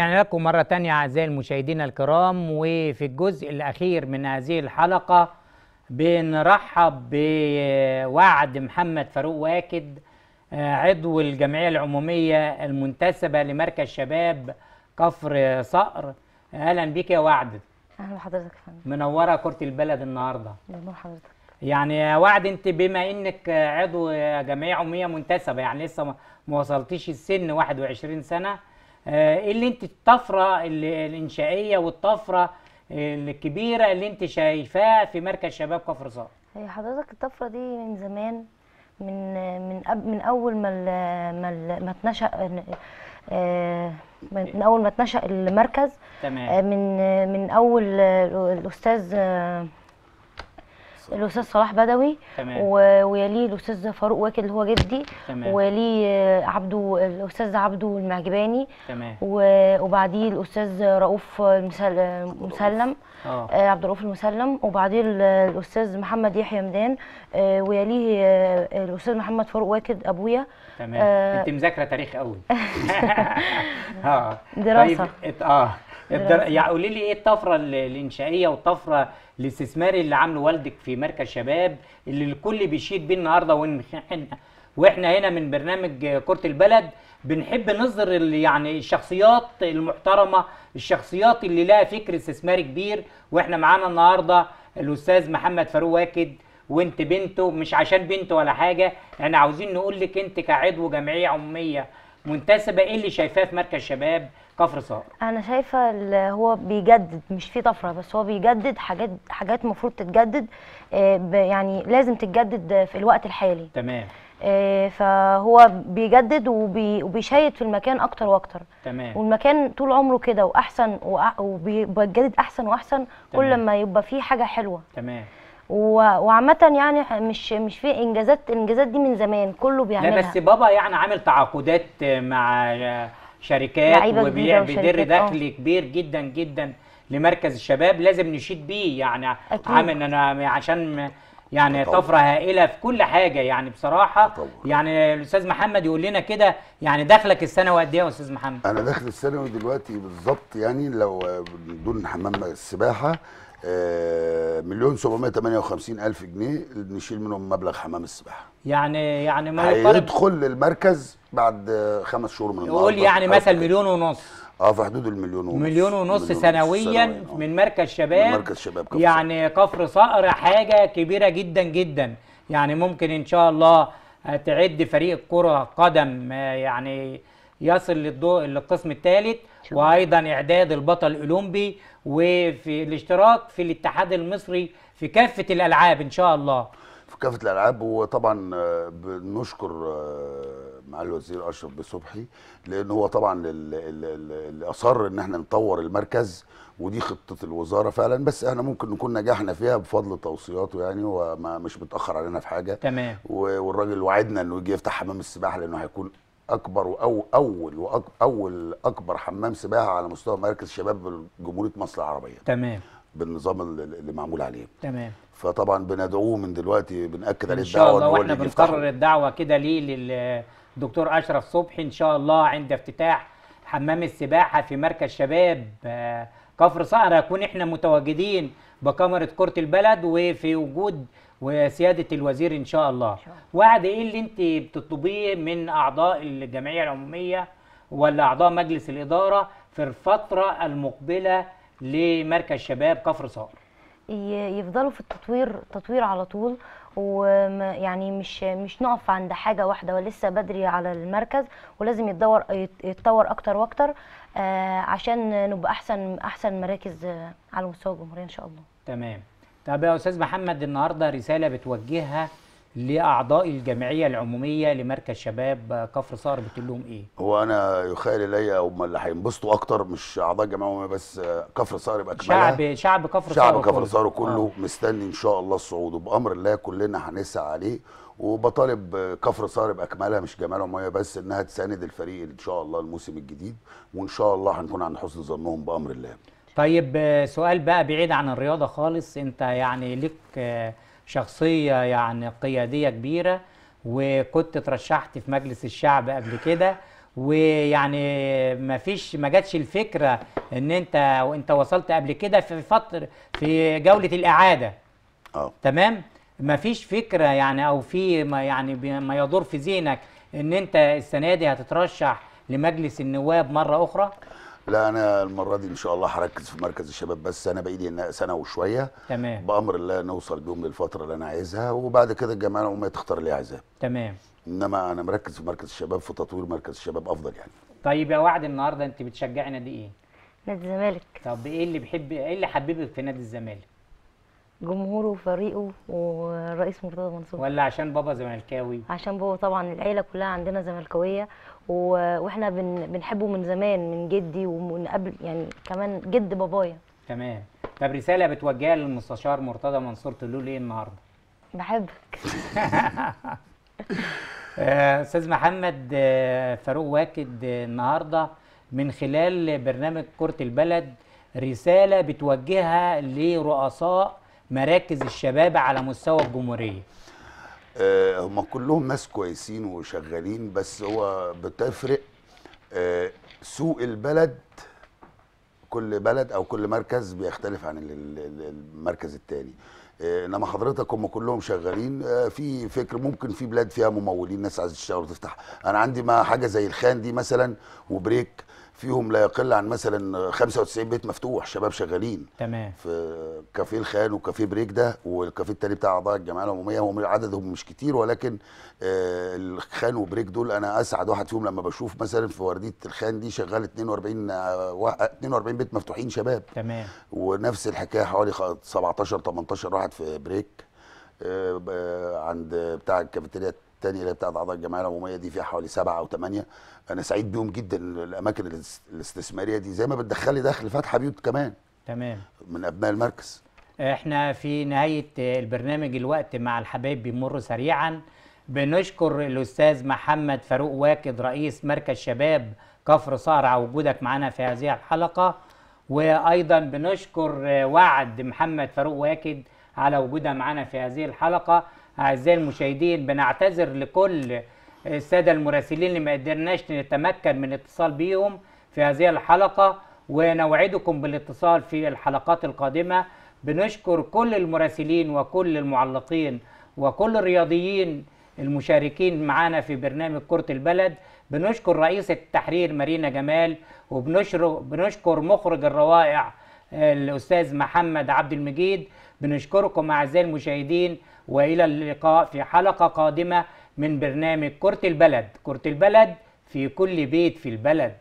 يعني لكم مرة تانية أعزائي المشاهدين الكرام وفي الجزء الأخير من هذه الحلقة بنرحب بوعد محمد فاروق واكد عضو الجمعية العمومية المنتسبة لمركز شباب كفر صقر أهلا بك يا وعد أهلا بحضرتك يا فندم منورة كرة البلد النهاردة نور حضرتك يعني يا وعد أنت بما أنك عضو جمعية عمومية منتسبة يعني لسه ما وصلتيش السن 21 سنة آه، ايه اللي انت الطفره الانشائيه والطفره الكبيره اللي انت شايفاها في مركز شباب كفر صار هي حضرتك الطفره دي من زمان من من من اول ما الـ ما الـ ما اتنشأ آه، من اول ما اتنشأ المركز تمام آه، من من اول الاستاذ الاستاذ صلاح بدوي تمام ويليه الاستاذ فاروق واكد اللي هو جدي تمام ويليه عبده الاستاذ عبده المعجباني تمام وبعديه الاستاذ رؤوف المسلم آه. آه. عبد الرؤوف المسلم وبعديه الاستاذ محمد يحيى مدان آه، ويليه آه، الاستاذ محمد فاروق واكد ابويا تمام آه انت مذاكره تاريخ قوي اه دراسه طيب اه يعني قولي لي ايه الطفره الانشائيه والطفره الاستثماري اللي عامله والدك في مركز شباب اللي الكل بيشيد بيه النهارده وان احنا واحنا هنا من برنامج كره البلد بنحب نظهر يعني الشخصيات المحترمه الشخصيات اللي لها فكر استثماري كبير واحنا معانا النهارده الاستاذ محمد فاروق واكد وانت بنته مش عشان بنته ولا حاجه احنا عاوزين نقول لك انت كعضو جمعيه عموميه منتسبه ايه اللي شايفاه في مركز شباب كفر صقر انا شايفه اللي هو بيجدد مش في طفره بس هو بيجدد حاجات حاجات المفروض تتجدد آه، يعني لازم تتجدد في الوقت الحالي تمام آه، فهو بيجدد وبي وبيشيد في المكان اكتر واكتر تمام والمكان طول عمره كده واحسن وبيتجدد احسن واحسن تمام. كل ما يبقى فيه حاجه حلوه تمام وعامة يعني مش مش في انجازات الانجازات دي من زمان كله بيعملها لا بس بابا يعني عامل تعاقدات مع شركات بيدر آه. دخل كبير جدا جدا لمركز الشباب لازم نشيد بيه يعني عامل انا عشان يعني طبعا. طفره هائله في كل حاجه يعني بصراحه طبعا. يعني الاستاذ محمد يقول لنا كده يعني دخلك السنوي قد ايه يا استاذ محمد انا داخل الثانوي دلوقتي بالظبط يعني لو دون حمام السباحه آه، مليون وخمسين الف جنيه نشيل منهم مبلغ حمام السباحه يعني يعني ما يقارب يدخل للمركز بعد خمس شهور من النهارده يقول يعني مثلا مليون ونص اه في حدود المليون ونص مليون ونص سنويا آه. من مركز شباب من مركز شباب كفر يعني كفر صقر حاجه كبيره جدا جدا يعني ممكن ان شاء الله آه، تعد فريق كره قدم آه، يعني يصل للضوء للقسم الثالث وايضا اعداد البطل الاولمبي وفي الاشتراك في الاتحاد المصري في كافه الالعاب ان شاء الله في كافه الالعاب وطبعا آه، بنشكر آه، معالي الوزير اشرف بصبحي لان هو طبعا اللي اصر ان احنا نطور المركز ودي خطه الوزاره فعلا بس احنا ممكن نكون نجحنا فيها بفضل توصياته يعني وما مش متاخر علينا في حاجه تمام والراجل وعدنا انه يجي يفتح حمام السباحه لانه هيكون اكبر واول اول واول اكبر حمام سباحه على مستوى مركز شباب جمهوريه مصر العربيه تمام بالنظام اللي معمول عليه تمام فطبعا بندعوه من دلوقتي بناكد عليه الدعوه ان شاء الله واحنا بنقرر الدعوه كده ليه للدكتور اشرف صبحي ان شاء الله عند افتتاح حمام السباحه في مركز شباب آه، كفر صقر يكون احنا متواجدين بكاميرا كره البلد وفي وجود وسياده الوزير ان شاء الله وعد ايه اللي انت بتطلبيه من اعضاء الجمعيه العموميه ولا اعضاء مجلس الاداره في الفتره المقبله لمركز شباب كفر صقر يفضلوا في التطوير تطوير على طول ويعني مش مش نقف عند حاجه واحده ولسه بدري على المركز ولازم يتدور يتطور اكتر واكتر آه، عشان نبقى احسن احسن مراكز آه، على مستوى الجمهوريه ان شاء الله تمام طب يا استاذ محمد النهارده رساله بتوجهها لاعضاء الجمعيه العموميه لمركز شباب كفر صار بتقول لهم ايه؟ هو انا يخيل الي هم اللي هينبسطوا اكتر مش اعضاء الجمعيه العموميه بس كفر صار يبقى شعب شعب كفر صار شعب كفر صار كله آه. مستني ان شاء الله الصعود وبامر الله كلنا هنسعى عليه وبطالب كفر صار باكملها مش جمال وميه بس انها تساند الفريق ان شاء الله الموسم الجديد وان شاء الله هنكون عند حسن ظنهم بامر الله. طيب سؤال بقى بعيد عن الرياضه خالص انت يعني ليك شخصيه يعني قياديه كبيره وكنت اترشحت في مجلس الشعب قبل كده ويعني ما فيش ما جاتش الفكره ان انت وانت وصلت قبل كده في فتره في جوله الاعاده اه تمام ما فيش فكره يعني او في ما يعني ما يدور في ذهنك ان انت السنه دي هتترشح لمجلس النواب مره اخرى لا انا المره دي ان شاء الله هركز في مركز الشباب بس انا بايدي لي سنه وشويه تمام بامر الله نوصل بيهم للفتره اللي انا عايزها وبعد كده الجماعه هم تختار اللي عايزاه تمام انما انا مركز في مركز الشباب في تطوير مركز الشباب افضل يعني طيب يا وعد النهارده انت بتشجعي نادي ايه نادي الزمالك طب ايه اللي بيحب ايه اللي حببك في نادي الزمالك جمهوره وفريقه والرئيس مرتضى منصور ولا عشان بابا زملكاوي عشان بابا طبعا العيله كلها عندنا زملكاويه واحنا بن... بنحبه من زمان من جدي ومن قبل يعني كمان جد بابايا تمام طب رساله بتوجهها للمستشار مرتضى منصور تقول له ايه النهارده بحبك آه، استاذ محمد آه، فاروق واكد آه، النهارده من خلال برنامج كره البلد رساله بتوجهها لرؤساء مراكز الشباب على مستوى الجمهوريه آه، هم كلهم ناس كويسين وشغالين بس هو بتفرق آه، سوق البلد كل بلد او كل مركز بيختلف عن المركز التاني آه، انما حضرتك هم كلهم شغالين في فكر ممكن في بلاد فيها ممولين ناس عايزه تشتغل وتفتح انا عندي ما حاجه زي الخان دي مثلا وبريك فيهم لا يقل عن مثلا 95 بيت مفتوح شباب شغالين تمام في كافيه الخان وكافيه بريك ده والكافيه التاني بتاع اعضاء الجمعيه العموميه هم عددهم مش كتير ولكن آه الخان وبريك دول انا اسعد واحد فيهم لما بشوف مثلا في ورديه الخان دي شغال 42 42 آه، بيت مفتوحين شباب تمام ونفس الحكايه حوالي 17 18 واحد في بريك آه عند بتاع الكافيتريا الثانيه اللي بتاعت اعضاء الجمعيه العموميه دي فيها حوالي سبعه او ثمانيه انا سعيد بيهم جدا الاماكن الاستثماريه دي زي ما بتدخل لي دخل فاتحه بيوت كمان تمام من ابناء المركز احنا في نهايه البرنامج الوقت مع الحبايب بيمر سريعا بنشكر الاستاذ محمد فاروق واكد رئيس مركز شباب كفر صهر على وجودك معنا في هذه الحلقه وايضا بنشكر وعد محمد فاروق واكد على وجودها معنا في هذه الحلقه اعزائي المشاهدين بنعتذر لكل الساده المراسلين اللي ما قدرناش نتمكن من الاتصال بيهم في هذه الحلقه ونوعدكم بالاتصال في الحلقات القادمه بنشكر كل المراسلين وكل المعلقين وكل الرياضيين المشاركين معنا في برنامج كرة البلد بنشكر رئيس التحرير مارينا جمال وبنشكر مخرج الروائع الاستاذ محمد عبد المجيد بنشكركم اعزائي المشاهدين والى اللقاء في حلقه قادمه من برنامج كره البلد كره البلد في كل بيت في البلد